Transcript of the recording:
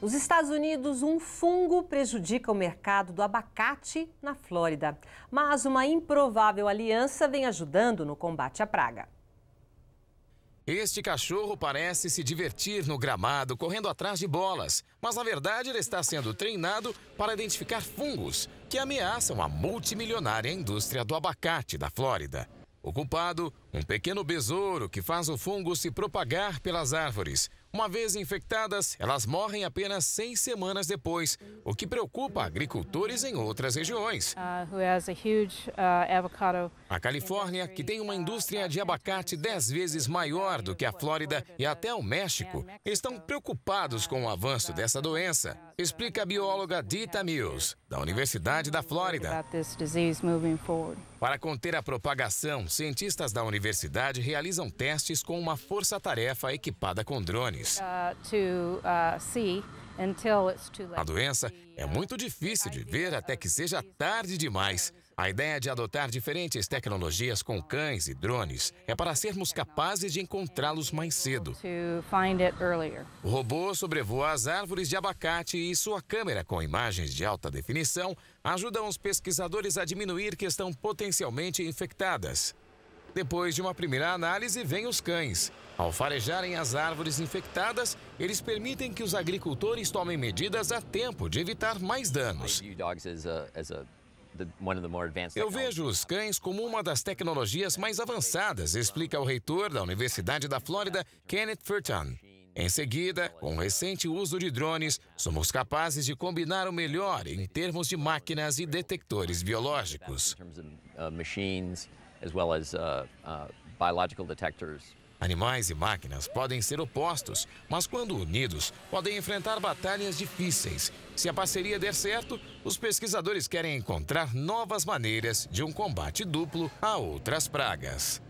Nos Estados Unidos, um fungo prejudica o mercado do abacate na Flórida. Mas uma improvável aliança vem ajudando no combate à praga. Este cachorro parece se divertir no gramado, correndo atrás de bolas, mas na verdade ele está sendo treinado para identificar fungos que ameaçam a multimilionária indústria do abacate da Flórida. O culpado, um pequeno besouro que faz o fungo se propagar pelas árvores, uma vez infectadas, elas morrem apenas seis semanas depois, o que preocupa agricultores em outras regiões. Uh, uh, a Califórnia, que tem uma indústria de abacate dez vezes maior do que a Flórida e até o México, estão preocupados com o avanço dessa doença, explica a bióloga Dita Mills, da Universidade da Flórida. Para conter a propagação, cientistas da universidade realizam testes com uma força-tarefa equipada com drones. Uh, uh, a doença é muito difícil de ver até que seja tarde demais. A ideia de adotar diferentes tecnologias com cães e drones é para sermos capazes de encontrá-los mais cedo. O robô sobrevoa as árvores de abacate e sua câmera com imagens de alta definição ajudam os pesquisadores a diminuir que estão potencialmente infectadas. Depois de uma primeira análise, vêm os cães. Ao farejarem as árvores infectadas, eles permitem que os agricultores tomem medidas a tempo de evitar mais danos. Eu vejo os cães como uma das tecnologias mais avançadas, explica o reitor da Universidade da Flórida, Kenneth Furton. Em seguida, com o recente uso de drones, somos capazes de combinar o melhor em termos de máquinas e detectores biológicos. Animais e máquinas podem ser opostos, mas quando unidos, podem enfrentar batalhas difíceis. Se a parceria der certo, os pesquisadores querem encontrar novas maneiras de um combate duplo a outras pragas.